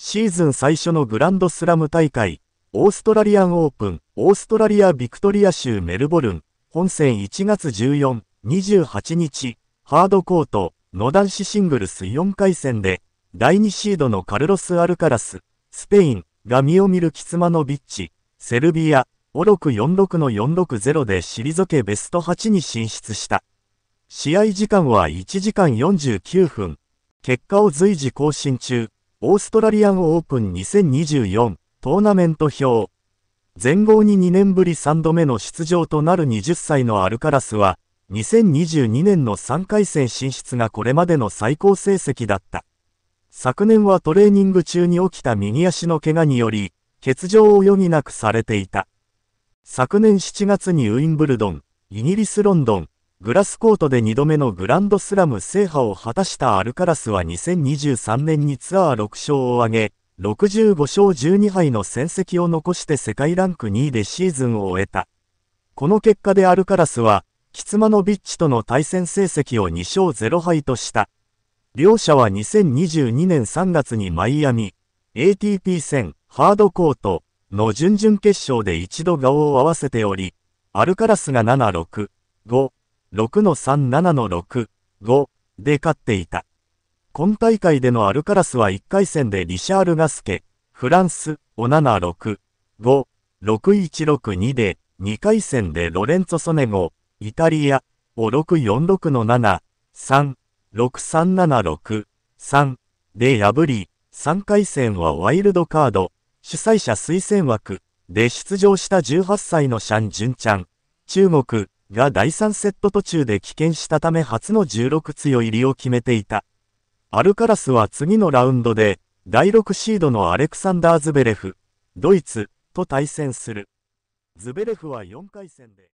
シーズン最初のグランドスラム大会、オーストラリアンオープン、オーストラリア・ビクトリア州メルボルン、本戦1月14、28日、ハードコート、野男子シングルス4回戦で、第2シードのカルロス・アルカラス、スペイン、がミオミル・キツマノビッチ、セルビア、オロク46の460で退けベスト8に進出した。試合時間は1時間49分。結果を随時更新中。オーストラリアンオープン2024トーナメント表。全豪に2年ぶり3度目の出場となる20歳のアルカラスは、2022年の3回戦進出がこれまでの最高成績だった。昨年はトレーニング中に起きた右足の怪我により、欠場を余儀なくされていた。昨年7月にウィンブルドン、イギリスロンドン、グラスコートで2度目のグランドスラム制覇を果たしたアルカラスは2023年にツアー6勝を挙げ、65勝12敗の戦績を残して世界ランク2位でシーズンを終えた。この結果でアルカラスは、キツマノビッチとの対戦成績を2勝0敗とした。両者は2022年3月にマイアミ、ATP 戦、ハードコートの準々決勝で一度顔を合わせており、アルカラスが7、6、5、6の3、7の6、5で勝っていた。今大会でのアルカラスは1回戦でリシャール・ガスケ、フランス、お7、6、5、6162で、2回戦でロレンツォ・ソネゴ、イタリア、を646の7、3、6376、3で破り、3回戦はワイルドカード、主催者推薦枠で出場した18歳のシャン・ジュンちゃん、中国、が第3セット途中で棄権したため初の16強入りを決めていた。アルカラスは次のラウンドで、第6シードのアレクサンダー・ズベレフ、ドイツ、と対戦する。ズベレフは4回戦で、